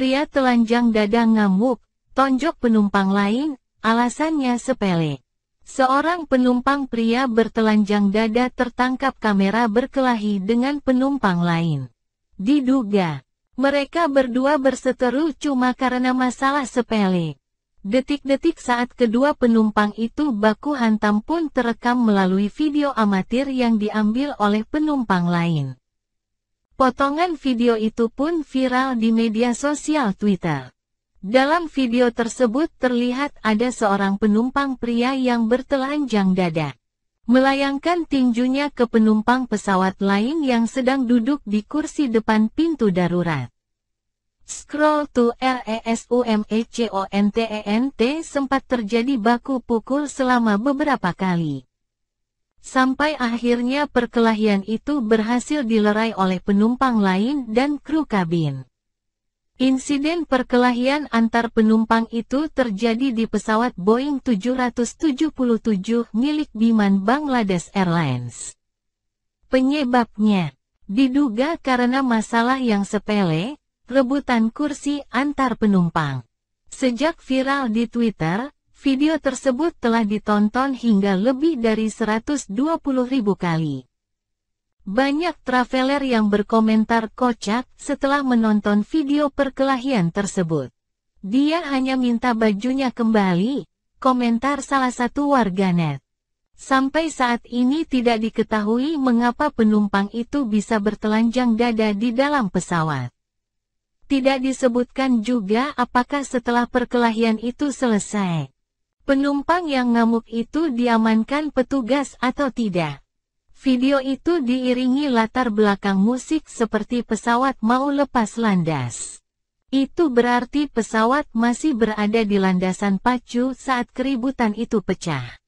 Pria telanjang dada ngamuk, tonjok penumpang lain, alasannya sepele. Seorang penumpang pria bertelanjang dada tertangkap kamera berkelahi dengan penumpang lain. Diduga, mereka berdua berseteru cuma karena masalah sepele. Detik-detik saat kedua penumpang itu baku hantam pun terekam melalui video amatir yang diambil oleh penumpang lain. Potongan video itu pun viral di media sosial Twitter. Dalam video tersebut terlihat ada seorang penumpang pria yang bertelanjang dada. Melayangkan tinjunya ke penumpang pesawat lain yang sedang duduk di kursi depan pintu darurat. Scroll to RESUMECONTENT e sempat terjadi baku pukul selama beberapa kali. Sampai akhirnya perkelahian itu berhasil dilerai oleh penumpang lain dan kru kabin. Insiden perkelahian antar penumpang itu terjadi di pesawat Boeing 777 milik Biman Bangladesh Airlines. Penyebabnya diduga karena masalah yang sepele, rebutan kursi antar penumpang. Sejak viral di Twitter, Video tersebut telah ditonton hingga lebih dari 120 ribu kali. Banyak traveler yang berkomentar kocak setelah menonton video perkelahian tersebut. Dia hanya minta bajunya kembali, komentar salah satu warganet. Sampai saat ini tidak diketahui mengapa penumpang itu bisa bertelanjang dada di dalam pesawat. Tidak disebutkan juga apakah setelah perkelahian itu selesai, Penumpang yang ngamuk itu diamankan petugas atau tidak? Video itu diiringi latar belakang musik seperti pesawat mau lepas landas. Itu berarti pesawat masih berada di landasan pacu saat keributan itu pecah.